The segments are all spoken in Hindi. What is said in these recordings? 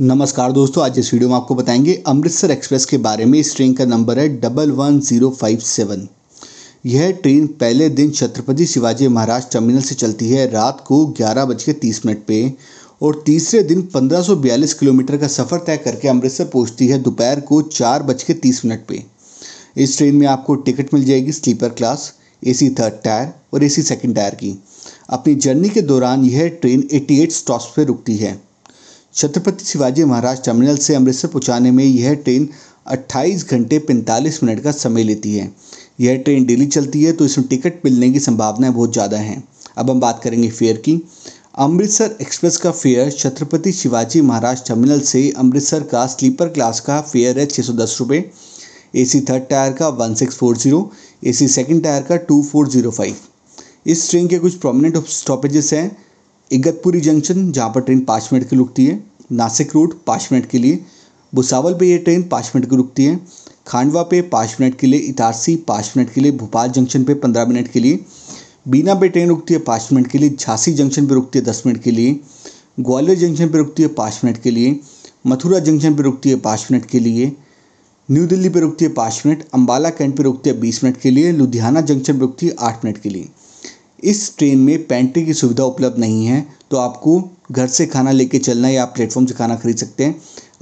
नमस्कार दोस्तों आज इस वीडियो में आपको बताएंगे अमृतसर एक्सप्रेस के बारे में इस ट्रेन का नंबर है double one zero five seven यह ट्रेन पहले दिन छत्रपति शिवाजी महाराज टर्मिनल से चलती है रात को ग्यारह बज के तीस मिनट पे और तीसरे दिन पंद्रह सौ बयालीस किलोमीटर का सफ़र तय करके अमृतसर पहुंचती है दोपहर को चार बज के तीस मिनट पे इस ट्रेन में आपको टिकट मिल जाएगी sleeper class A C third tier और ए सी सेकेंड टायर की अपनी जर्नी के दौरान यह ट्रेन एटी एट स्टॉप्स पर रुकती है छत्रपति शिवाजी महाराज टर्मिनल से अमृतसर पहुंचाने में यह ट्रेन 28 घंटे 45 मिनट का समय लेती है यह ट्रेन डेली चलती है तो इसमें टिकट मिलने की संभावनाएं बहुत ज़्यादा हैं अब हम बात करेंगे फेयर की अमृतसर एक्सप्रेस का फेयर छत्रपति शिवाजी महाराज टर्मिनल से अमृतसर का स्लीपर क्लास का फेयर है छः सौ दस रुपये ए सी थर्ड टायर का one six four zero A C second tier का टू फोर जीरो फाइव इस ट्रेन के कुछ प्रोमिनेंट स्टॉपेजेस हैं इगतपुरी जंक्शन जहाँ पर ट्रेन पाँच मिनट की रुकती है नासिक रूट पाँच मिनट के लिए भुसावल पे ये ट्रेन पाँच मिनट की रुकती है खांडवा पे पाँच मिनट के लिए इतारसी पाँच मिनट के लिए भोपाल जंक्शन पे पंद्रह मिनट के लिए बीना पे ट्रेन रुकती है पाँच मिनट के लिए झांसी जंक्शन पे रुकती है दस मिनट के लिए ग्वालियर जंक्शन पे रुकती है पाँच मिनट के लिए मथुरा जंक्शन पे रुकती है पाँच मिनट के लिए न्यू दिल्ली पे रुकती है पाँच मिनट अम्बाला कैंट पे रुकती है बीस मिनट के लिए लुधियाना जंक्शन पे रुकती है आठ मिनट के लिए इस ट्रेन में पेंट्री की सुविधा उपलब्ध नहीं है तो आपको घर से खाना लेके चलना या प्लेटफॉर्म से खाना खरीद सकते हैं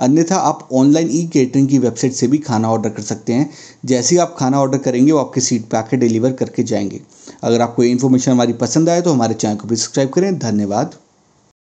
अन्यथा आप ऑनलाइन ई केटरिंग की वेबसाइट से भी खाना ऑर्डर कर सकते हैं जैसे ही आप खाना ऑर्डर करेंगे वो आपकी सीट पर आकर डिलीवर करके जाएंगे अगर आपको ये इन्फॉर्मेशन हमारी पसंद आए तो हमारे चैनल को भी सब्सक्राइब करें धन्यवाद